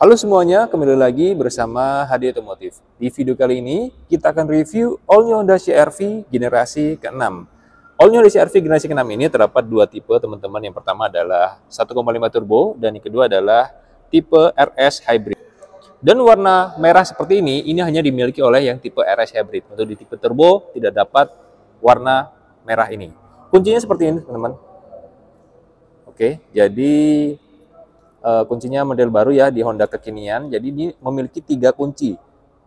Halo semuanya, kembali lagi bersama HD Otomotif. Di video kali ini, kita akan review All New Honda CR-V generasi ke-6. All New Honda CR-V generasi ke-6 ini terdapat dua tipe, teman-teman. Yang pertama adalah 1,5 turbo dan yang kedua adalah tipe RS hybrid. Dan warna merah seperti ini, ini hanya dimiliki oleh yang tipe RS hybrid. Untuk di tipe turbo, tidak dapat warna merah ini. Kuncinya seperti ini, teman-teman. Oke, jadi uh, kuncinya model baru ya di Honda kekinian. Jadi ini memiliki tiga kunci,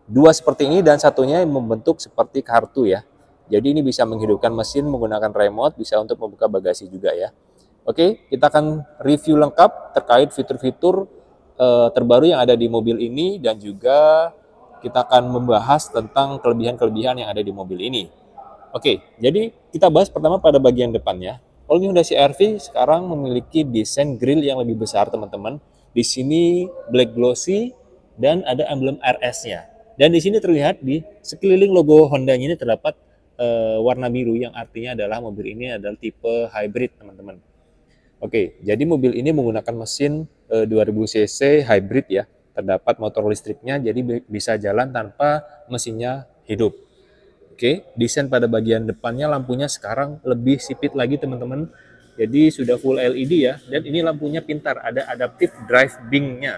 dua seperti ini dan satunya membentuk seperti kartu ya. Jadi ini bisa menghidupkan mesin menggunakan remote, bisa untuk membuka bagasi juga ya. Oke, kita akan review lengkap terkait fitur-fitur uh, terbaru yang ada di mobil ini dan juga kita akan membahas tentang kelebihan-kelebihan yang ada di mobil ini. Oke, jadi kita bahas pertama pada bagian depannya. All new Honda CR-V sekarang memiliki desain grill yang lebih besar, teman-teman. Di sini black glossy dan ada emblem RS-nya. Dan di sini terlihat di sekeliling logo honda ini terdapat uh, warna biru yang artinya adalah mobil ini adalah tipe hybrid, teman-teman. Oke, jadi mobil ini menggunakan mesin uh, eh, 2000 cc hybrid ya. Terdapat motor listriknya jadi bisa jalan tanpa mesinnya hidup. Oke, desain pada bagian depannya lampunya sekarang lebih sipit lagi teman-teman. Jadi sudah full LED ya dan ini lampunya pintar, ada adaptive drive bingnya. nya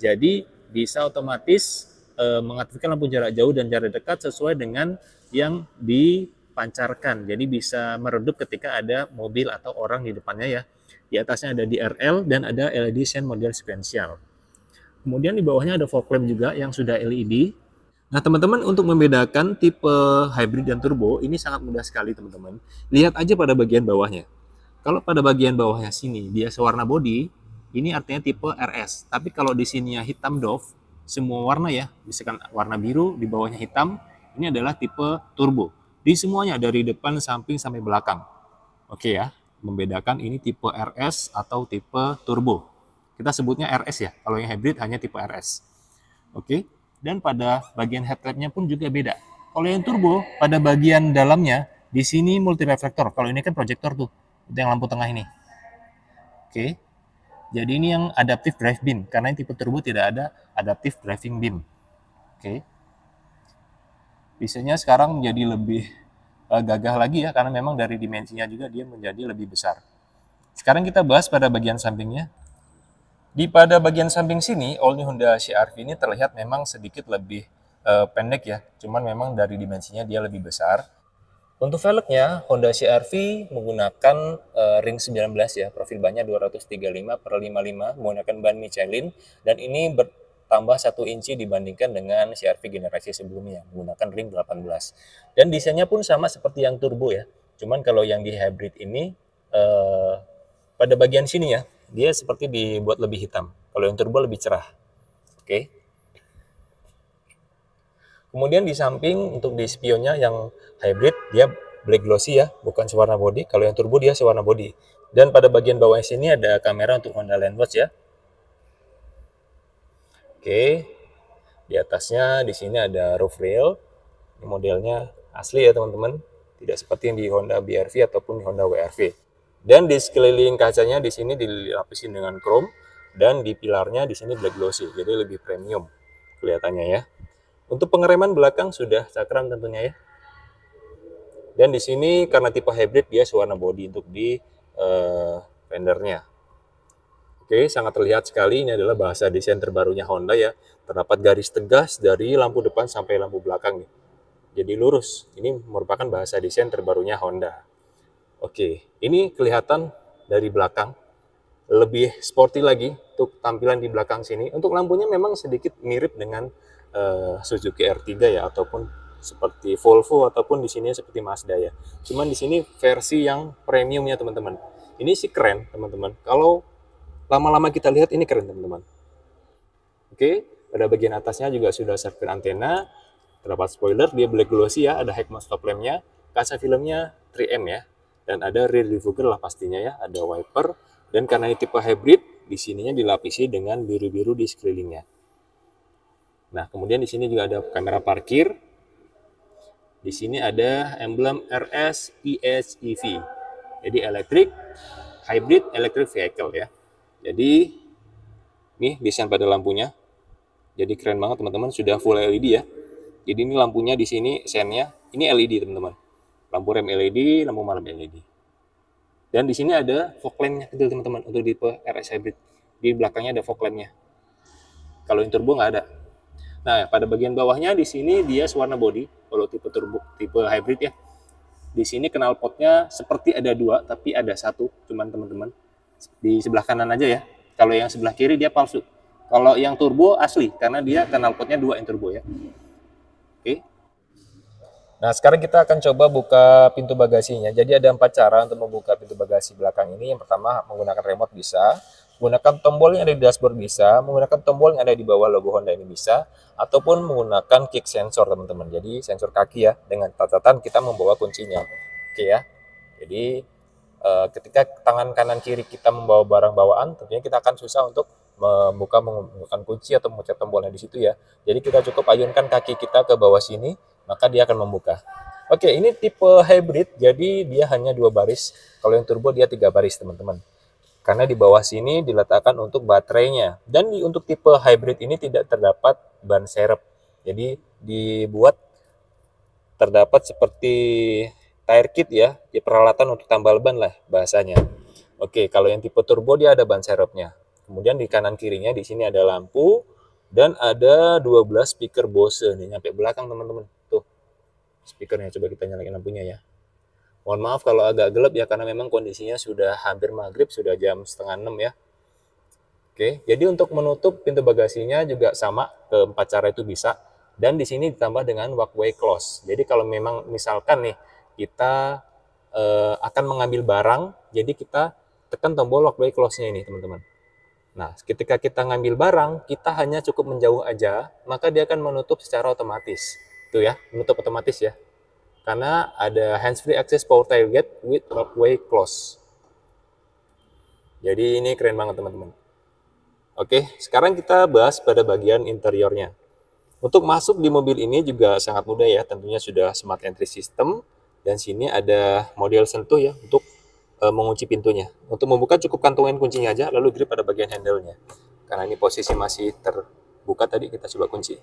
Jadi bisa otomatis e, mengaktifkan lampu jarak jauh dan jarak dekat sesuai dengan yang dipancarkan. Jadi bisa meredup ketika ada mobil atau orang di depannya ya. Di atasnya ada DRL dan ada LED sen model sekuensial. Kemudian di bawahnya ada fog lamp juga yang sudah LED Nah, teman-teman untuk membedakan tipe hybrid dan turbo ini sangat mudah sekali, teman-teman. Lihat aja pada bagian bawahnya. Kalau pada bagian bawahnya sini dia sewarna body, ini artinya tipe RS. Tapi kalau di ya hitam Dove, semua warna ya, misalkan warna biru di bawahnya hitam, ini adalah tipe turbo. Di semuanya dari depan, samping sampai belakang. Oke ya, membedakan ini tipe RS atau tipe turbo. Kita sebutnya RS ya. Kalau yang hybrid hanya tipe RS. Oke dan pada bagian headlampnya pun juga beda. Kalau yang turbo, pada bagian dalamnya, di sini multi reflektor. Kalau ini kan proyektor tuh, itu yang lampu tengah ini. Oke, jadi ini yang adaptive drive beam, karena yang tipe turbo tidak ada adaptive driving beam. Oke, biasanya sekarang menjadi lebih uh, gagah lagi ya, karena memang dari dimensinya juga dia menjadi lebih besar. Sekarang kita bahas pada bagian sampingnya. Di pada bagian samping sini, all new Honda CR-V ini terlihat memang sedikit lebih uh, pendek ya, cuman memang dari dimensinya dia lebih besar. Untuk velgnya, Honda CR-V menggunakan uh, ring 19 ya, profil bannya 235 per 55, menggunakan ban Michelin, dan ini ber tambah 1 inci dibandingkan dengan CRV generasi sebelumnya menggunakan ring 18 dan desainnya pun sama seperti yang turbo ya cuman kalau yang di hybrid ini eh, pada bagian sini ya dia seperti dibuat lebih hitam. Kalau yang turbo lebih cerah. Oke. Kemudian di samping untuk di spionnya yang hybrid dia black glossy ya, bukan sewarna body. Kalau yang turbo dia sewarna body. Dan pada bagian bawah sini ada kamera untuk Honda Land Watch ya. Oke. Di atasnya di sini ada roof rail. Ini modelnya asli ya teman-teman. Tidak seperti yang di Honda BRV ataupun di Honda WRV. Dan di sekeliling kacanya di sini dilapisin dengan chrome dan di pilarnya di sini black glossy, jadi lebih premium kelihatannya ya. Untuk pengereman belakang sudah cakram tentunya ya. Dan di sini karena tipe hybrid dia warna body untuk di uh, fendernya. Oke, sangat terlihat sekali ini adalah bahasa desain terbarunya Honda ya. Terdapat garis tegas dari lampu depan sampai lampu belakang nih. Jadi lurus. Ini merupakan bahasa desain terbarunya Honda. Oke, ini kelihatan dari belakang lebih sporty lagi untuk tampilan di belakang sini. Untuk lampunya memang sedikit mirip dengan uh, Suzuki R3 ya ataupun seperti Volvo ataupun di sini seperti Mazda ya. Cuman di sini versi yang premiumnya teman-teman. Ini sih keren teman-teman. Kalau lama-lama kita lihat ini keren teman-teman. Oke, pada bagian atasnya juga sudah servir antena, terdapat spoiler, dia black glossy ya, ada headmount stop lampnya, kaca filmnya 3M ya, dan ada rear defogger lah pastinya ya, ada wiper dan karena ini tipe hybrid, di sininya dilapisi dengan biru-biru di sekelilingnya. Nah, kemudian di sini juga ada kamera parkir. Di sini ada emblem RS ESEV. Jadi electric hybrid electric vehicle ya. Jadi nih desain pada lampunya. Jadi keren banget teman-teman, sudah full LED ya. Jadi ini lampunya di sini sennya, ini LED teman-teman lampu rem LED, lampu malam LED. Dan di sini ada fog lampnya, kecil teman-teman untuk tipe RS hybrid. Di belakangnya ada fog lampnya. Kalau yang turbo nggak ada. Nah, pada bagian bawahnya di sini dia warna body kalau tipe turbo tipe hybrid ya. Di sini kenal potnya seperti ada dua tapi ada satu cuman teman-teman. Di sebelah kanan aja ya. Kalau yang sebelah kiri dia palsu. Kalau yang turbo asli karena dia kenal potnya dua yang turbo ya. Nah, sekarang kita akan coba buka pintu bagasinya. Jadi ada empat cara untuk membuka pintu bagasi belakang ini. Yang pertama, menggunakan remote bisa. Menggunakan tombol yang ada di dashboard bisa. Menggunakan tombol yang ada di bawah logo Honda ini bisa. Ataupun menggunakan kick sensor, teman-teman. Jadi, sensor kaki ya. Dengan catatan kita membawa kuncinya. Oke ya. Jadi, eh, ketika tangan kanan kiri kita membawa barang bawaan, tentunya kita akan susah untuk membuka menggunakan kunci atau mencet tombolnya di situ ya. Jadi kita cukup ayunkan kaki kita ke bawah sini, maka dia akan membuka. Oke, ini tipe hybrid, jadi dia hanya dua baris. Kalau yang turbo dia tiga baris, teman-teman. Karena di bawah sini diletakkan untuk baterainya. Dan di, untuk tipe hybrid ini tidak terdapat ban serep. Jadi dibuat terdapat seperti tire kit ya, ya peralatan untuk tambal ban lah bahasanya. Oke, kalau yang tipe turbo dia ada ban serepnya. Kemudian di kanan kirinya di sini ada lampu dan ada 12 speaker Bose nih nyampe belakang teman-teman speakernya coba kita nyalakan lampunya ya mohon maaf kalau agak gelap ya karena memang kondisinya sudah hampir maghrib sudah jam setengah enam ya oke jadi untuk menutup pintu bagasinya juga sama keempat cara itu bisa dan di sini ditambah dengan walkway close jadi kalau memang misalkan nih kita e, akan mengambil barang jadi kita tekan tombol walkway close-nya ini teman-teman Nah, ketika kita ngambil barang, kita hanya cukup menjauh aja, maka dia akan menutup secara otomatis itu ya, menutup otomatis ya. Karena ada hands-free access power tailgate with walkway close. Jadi ini keren banget teman-teman. Oke, sekarang kita bahas pada bagian interiornya. Untuk masuk di mobil ini juga sangat mudah ya, tentunya sudah smart entry system dan sini ada model sentuh ya untuk e, mengunci pintunya. Untuk membuka cukup kantongin kuncinya aja lalu grip pada bagian handle-nya. Karena ini posisi masih terbuka tadi kita coba kunci.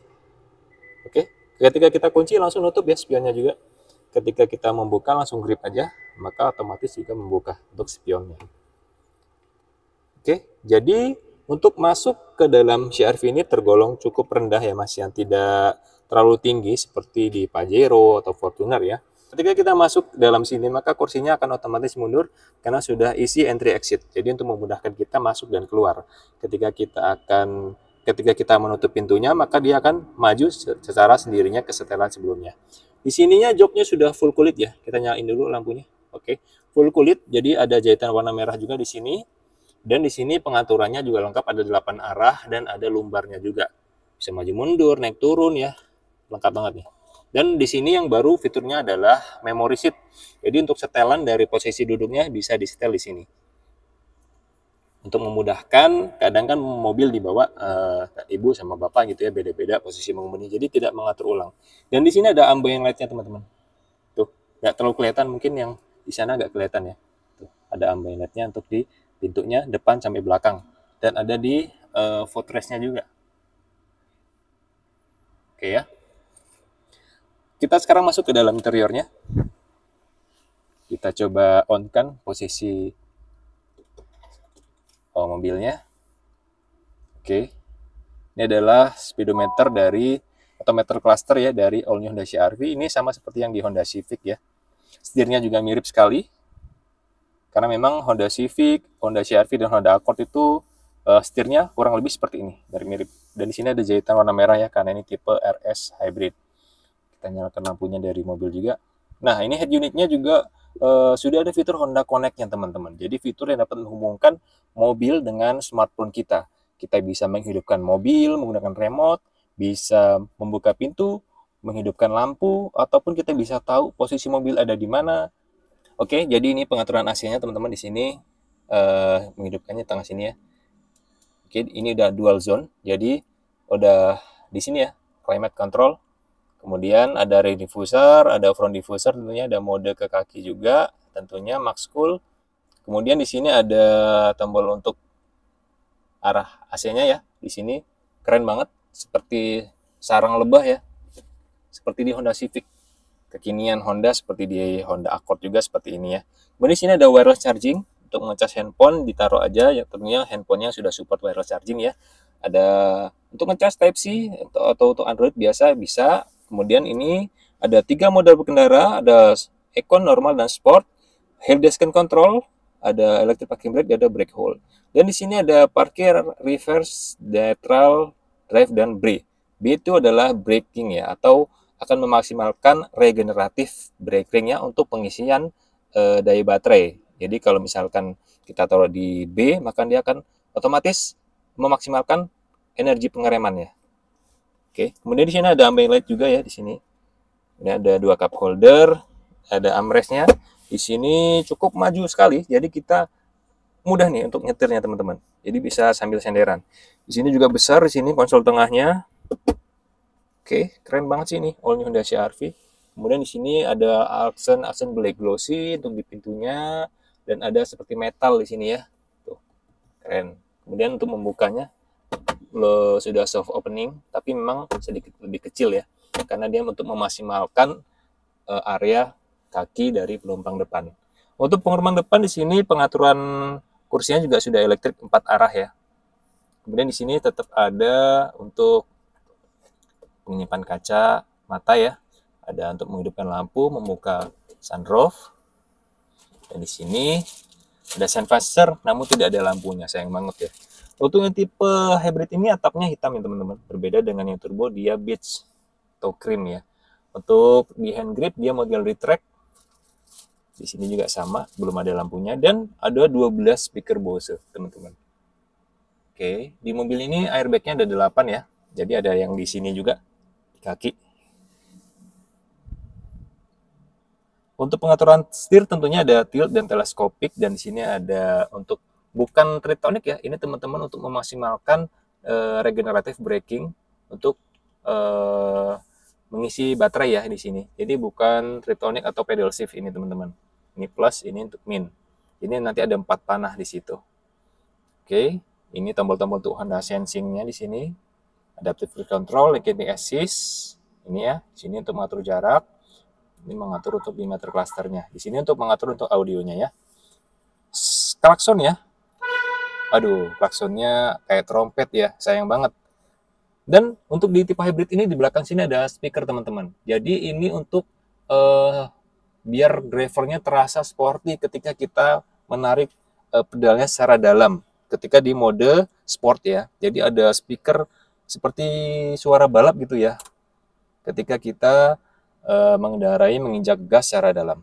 Oke. Ketika kita kunci langsung nutup ya spionnya juga. Ketika kita membuka langsung grip aja, maka otomatis juga membuka untuk spionnya. Oke, jadi untuk masuk ke dalam CRV ini tergolong cukup rendah ya mas, yang tidak terlalu tinggi seperti di Pajero atau Fortuner ya. Ketika kita masuk dalam sini, maka kursinya akan otomatis mundur karena sudah isi entry exit. Jadi untuk memudahkan kita masuk dan keluar. Ketika kita akan ketika kita menutup pintunya maka dia akan maju secara sendirinya ke setelan sebelumnya di sininya joknya sudah full kulit ya kita nyalain dulu lampunya oke full kulit jadi ada jahitan warna merah juga di sini dan di sini pengaturannya juga lengkap ada 8 arah dan ada lumbarnya juga bisa maju mundur naik turun ya lengkap banget nih dan di sini yang baru fiturnya adalah memory seat jadi untuk setelan dari posisi duduknya bisa disetel di sini untuk memudahkan kadang kan mobil dibawa uh, ibu sama bapak gitu ya beda-beda posisi mengemudi jadi tidak mengatur ulang dan di sini ada yang lightnya teman-teman tuh nggak terlalu kelihatan mungkin yang di sana agak kelihatan ya tuh ada ambient lightnya untuk di pintunya depan sampai belakang dan ada di uh, footrestnya juga oke ya kita sekarang masuk ke dalam interiornya kita coba on kan posisi oh, mobilnya. Oke. Okay. Ini adalah speedometer dari atau meter cluster ya dari all new Honda CR-V. Ini sama seperti yang di Honda Civic ya. Setirnya juga mirip sekali. Karena memang Honda Civic, Honda CR-V dan Honda Accord itu uh, setirnya kurang lebih seperti ini, dari mirip. Dan di sini ada jahitan warna merah ya karena ini tipe RS hybrid. Kita nyalakan lampunya dari mobil juga. Nah, ini head unitnya juga Eh, sudah ada fitur Honda Connect-nya teman-teman. Jadi fitur yang dapat menghubungkan mobil dengan smartphone kita. Kita bisa menghidupkan mobil menggunakan remote, bisa membuka pintu, menghidupkan lampu, ataupun kita bisa tahu posisi mobil ada di mana. Oke, jadi ini pengaturan AC-nya teman-teman di sini. Uh, menghidupkannya tengah sini ya. Oke, ini udah dual zone. Jadi udah di sini ya, climate control. Kemudian ada rear diffuser, ada front diffuser, tentunya ada mode ke kaki juga, tentunya max cool. Kemudian di sini ada tombol untuk arah AC-nya ya. Di sini keren banget, seperti sarang lebah ya. Seperti di Honda Civic. Kekinian Honda seperti di Honda Accord juga seperti ini ya. Kemudian di sini ada wireless charging untuk ngecas handphone ditaruh aja ya tentunya handphonenya sudah support wireless charging ya. Ada untuk ngecas Type C atau untuk Android biasa bisa Kemudian ini ada tiga model berkendara, ada Econ, Normal, dan Sport. desk and Control, ada electric parking brake, ada brake hold. Dan di sini ada parkir, reverse, neutral, drive, dan brake. B itu adalah braking ya, atau akan memaksimalkan regeneratif braking ringnya untuk pengisian e, daya baterai. Jadi kalau misalkan kita taruh di B, maka dia akan otomatis memaksimalkan energi pengeremannya. Oke, kemudian di sini ada ambient light juga ya di sini. Ini ada dua cup holder, ada armrestnya. Di sini cukup maju sekali, jadi kita mudah nih untuk nyetirnya teman-teman. Jadi bisa sambil senderan. Di sini juga besar di sini konsol tengahnya. Oke, keren banget sih ini all new Honda CRV Kemudian di sini ada aksen aksen black glossy untuk di pintunya dan ada seperti metal di sini ya. Tuh. Keren. Kemudian untuk membukanya lo sudah soft opening tapi memang sedikit lebih kecil ya karena dia untuk memaksimalkan uh, area kaki dari penumpang depan. Untuk penumpang depan di sini pengaturan kursinya juga sudah elektrik empat arah ya. Kemudian di sini tetap ada untuk menyimpan kaca mata ya. Ada untuk menghidupkan lampu, membuka sunroof. Dan di sini ada sun visor namun tidak ada lampunya, sayang banget ya. Untuk yang tipe hybrid ini atapnya hitam ya teman-teman, berbeda dengan yang turbo dia beige atau cream ya. Untuk di hand grip dia model retract. Di sini juga sama, belum ada lampunya dan ada 12 speaker Bose, teman-teman. Oke, di mobil ini airbagnya ada 8 ya. Jadi ada yang di sini juga di kaki. Untuk pengaturan setir tentunya ada tilt dan teleskopik dan di sini ada untuk bukan treat ya ini teman-teman untuk memaksimalkan uh, eh, regenerative braking untuk uh, mengisi baterai ya di sini jadi bukan treat atau pedal shift ini teman-teman ini plus ini untuk min ini nanti ada empat panah di situ oke ini tombol-tombol untuk Honda sensingnya di sini adaptive cruise control linking assist ini ya sini untuk mengatur jarak ini mengatur untuk diameter clusternya di sini untuk mengatur untuk audionya ya klakson ya Aduh, klaksonnya kayak trompet ya, sayang banget. Dan untuk di tipe hybrid ini di belakang sini ada speaker teman-teman. Jadi ini untuk uh, biar drivernya terasa sporty ketika kita menarik uh, pedalnya secara dalam. Ketika di mode sport ya. Jadi ada speaker seperti suara balap gitu ya. Ketika kita uh, mengendarai menginjak gas secara dalam.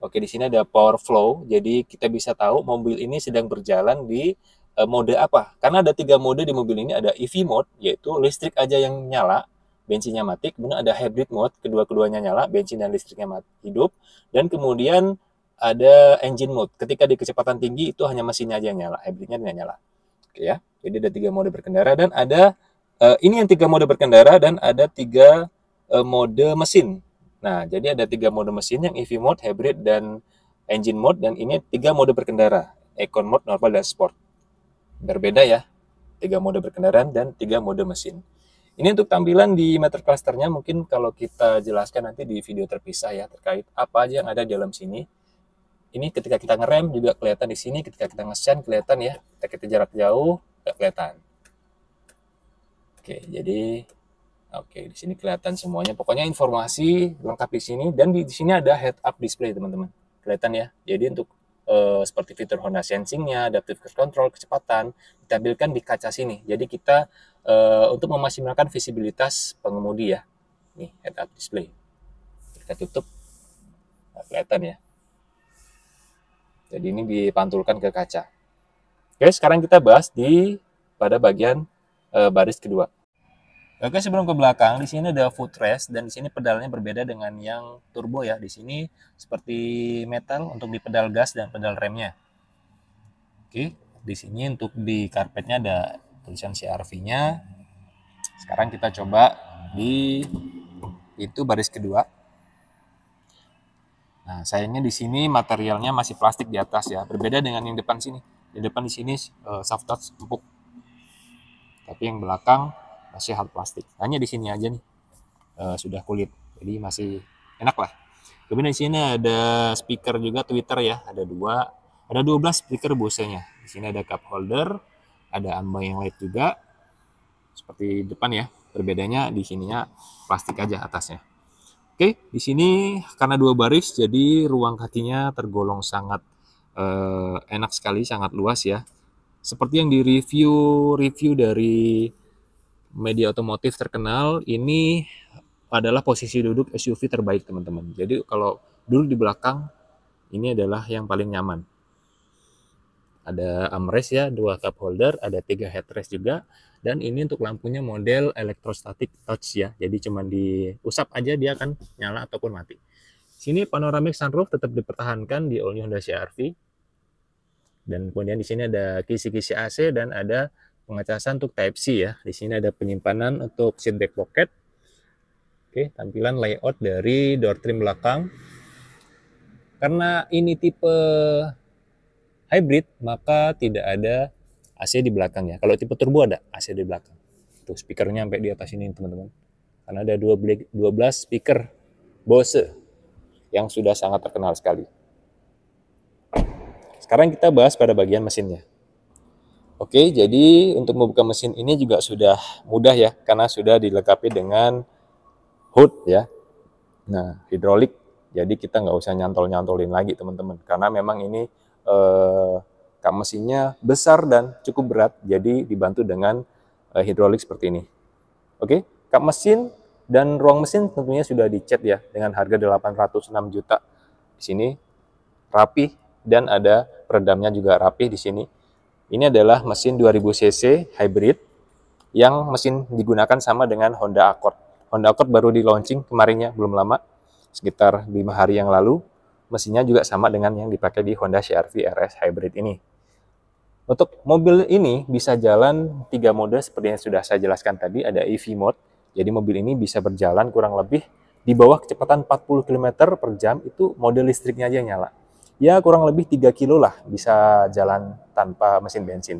Oke, di sini ada power flow. Jadi kita bisa tahu mobil ini sedang berjalan di Eh, mode apa. Karena ada tiga mode di mobil ini, ada EV mode, yaitu listrik aja yang nyala, bensinnya mati, kemudian ada hybrid mode, kedua-keduanya nyala, bensin dan listriknya mati, hidup, dan kemudian ada engine mode. Ketika di kecepatan tinggi itu hanya mesinnya aja yang nyala, hybridnya tidak nyala. Oke ya. Jadi ada tiga mode berkendara dan ada uh, ini yang tiga mode berkendara dan ada tiga uh, mode mesin. Nah, jadi ada tiga mode mesin yang EV mode, hybrid dan engine mode dan ini tiga mode berkendara, econ mode, normal dan sport berbeda ya, tiga mode berkendaraan dan tiga mode mesin. Ini untuk tampilan di meter clusternya mungkin kalau kita jelaskan nanti di video terpisah ya terkait apa aja yang ada di dalam sini. Ini ketika kita ngerem juga kelihatan di sini, ketika kita ngesen kelihatan ya, ketika kita jarak jauh nggak kelihatan. Oke, jadi oke di sini kelihatan semuanya. Pokoknya informasi lengkap di sini dan di, di sini ada head up display teman-teman. Kelihatan ya. Jadi untuk uh, seperti fitur Honda sensingnya, adaptive cruise control, kecepatan ditampilkan di kaca sini. Jadi kita uh, untuk memaksimalkan visibilitas pengemudi ya. Nih head-up display. Kita tutup. Nah, kelihatan ya. Jadi ini dipantulkan ke kaca. Oke, sekarang kita bahas di pada bagian uh, baris kedua. Oke, sebelum ke belakang, di sini ada footrest dan di sini pedalnya berbeda dengan yang turbo ya. Di sini seperti metal untuk di pedal gas dan pedal remnya. Oke, di sini untuk di karpetnya ada tulisan CRV-nya. Sekarang kita coba di itu baris kedua. Nah, sayangnya di sini materialnya masih plastik di atas ya. Berbeda dengan yang depan sini. Di depan di sini uh, soft touch empuk. Tapi yang belakang masih hard plastik hanya di sini aja nih uh, sudah kulit jadi masih enak lah kemudian di sini ada speaker juga Twitter ya ada dua ada 12 speaker busenya di sini ada cup holder ada ambang yang light juga seperti depan ya perbedaannya di sininya plastik aja atasnya Oke, di sini karena dua baris, jadi ruang kakinya tergolong sangat eh, enak sekali, sangat luas ya. Seperti yang di review review dari media otomotif terkenal ini adalah posisi duduk SUV terbaik teman-teman. Jadi kalau dulu di belakang ini adalah yang paling nyaman. Ada armrest ya, dua cup holder, ada tiga headrest juga. Dan ini untuk lampunya model elektrostatik touch ya. Jadi cuman diusap aja dia akan nyala ataupun mati. Sini panoramic sunroof tetap dipertahankan di all new Honda CRV. Dan kemudian di sini ada kisi-kisi AC dan ada pengecasan untuk Type-C ya. Di sini ada penyimpanan untuk seat back pocket. Oke, tampilan layout dari door trim belakang. Karena ini tipe hybrid, maka tidak ada AC di belakang ya. Kalau tipe turbo ada AC di belakang. Tuh speakernya sampai di atas ini teman-teman. Karena ada 12 speaker Bose yang sudah sangat terkenal sekali. Sekarang kita bahas pada bagian mesinnya. Oke, jadi untuk membuka mesin ini juga sudah mudah ya, karena sudah dilengkapi dengan hood ya. Nah, hidrolik, jadi kita nggak usah nyantol-nyantolin lagi teman-teman, karena memang ini eh, mesinnya besar dan cukup berat, jadi dibantu dengan eh, hidrolik seperti ini. Oke, kap mesin dan ruang mesin tentunya sudah dicat ya dengan harga 806 juta. Di sini rapi dan ada peredamnya juga rapi di sini ini adalah mesin 2000 cc hybrid yang mesin digunakan sama dengan Honda Accord. Honda Accord baru di launching kemarinnya belum lama, sekitar lima hari yang lalu. Mesinnya juga sama dengan yang dipakai di Honda CRV RS hybrid ini. Untuk mobil ini bisa jalan tiga mode seperti yang sudah saya jelaskan tadi, ada EV mode. Jadi mobil ini bisa berjalan kurang lebih di bawah kecepatan 40 km per jam itu mode listriknya aja yang nyala ya kurang lebih 3 kilo lah bisa jalan tanpa mesin bensin.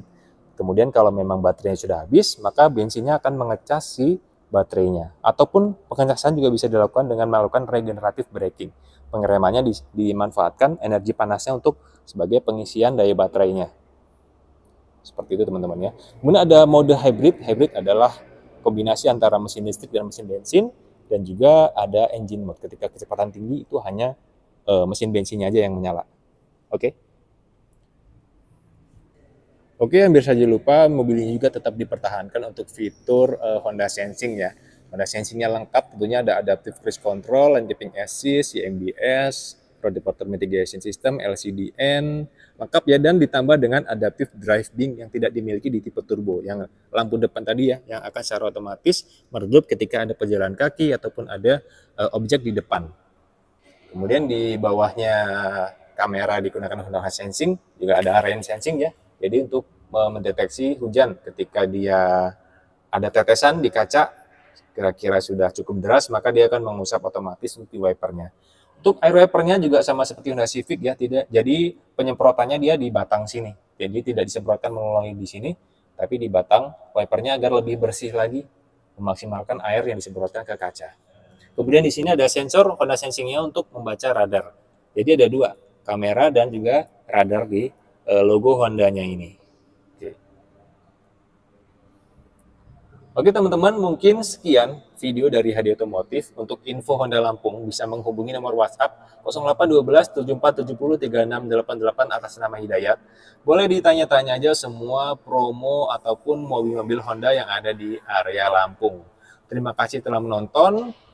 Kemudian kalau memang baterainya sudah habis, maka bensinnya akan mengecas si baterainya. Ataupun pengecasan juga bisa dilakukan dengan melakukan regeneratif braking. Pengeremannya di, dimanfaatkan energi panasnya untuk sebagai pengisian daya baterainya. Seperti itu teman-teman ya. Kemudian ada mode hybrid. Hybrid adalah kombinasi antara mesin listrik dan mesin bensin. Dan juga ada engine mode. Ketika kecepatan tinggi itu hanya uh, mesin bensinnya aja yang menyala. Oke. Okay? Oke, okay, hampir saja lupa mobil ini juga tetap dipertahankan untuk fitur uh, Honda Sensing ya. Honda Sensingnya lengkap, tentunya ada Adaptive Cruise Control, Lane Keeping Assist, CMBS, Road Departure Mitigation System, LCDN, lengkap ya dan ditambah dengan Adaptive Drive Beam yang tidak dimiliki di tipe turbo. Yang lampu depan tadi ya yang akan secara otomatis meredup ketika ada pejalan kaki ataupun ada uh, objek di depan. Kemudian di bawahnya kamera digunakan untuk sensing, juga ada rain sensing ya. Jadi untuk mendeteksi hujan ketika dia ada tetesan di kaca kira-kira sudah cukup deras maka dia akan mengusap otomatis untuk wipernya. Untuk air wipernya juga sama seperti Honda Civic ya, tidak. Jadi penyemprotannya dia di batang sini. Jadi tidak disemprotkan melalui di sini, tapi di batang wipernya agar lebih bersih lagi memaksimalkan air yang disemprotkan ke kaca. Kemudian di sini ada sensor Honda Sensingnya untuk membaca radar. Jadi ada dua, kamera dan juga radar di eh, logo Hondanya ini. Oke, teman-teman, mungkin sekian video dari Hadi Otomotif. Untuk info Honda Lampung bisa menghubungi nomor WhatsApp 0812 7470 3688 atas nama Hidayat. Boleh ditanya-tanya aja semua promo ataupun mobil-mobil Honda yang ada di area Lampung. Terima kasih telah menonton.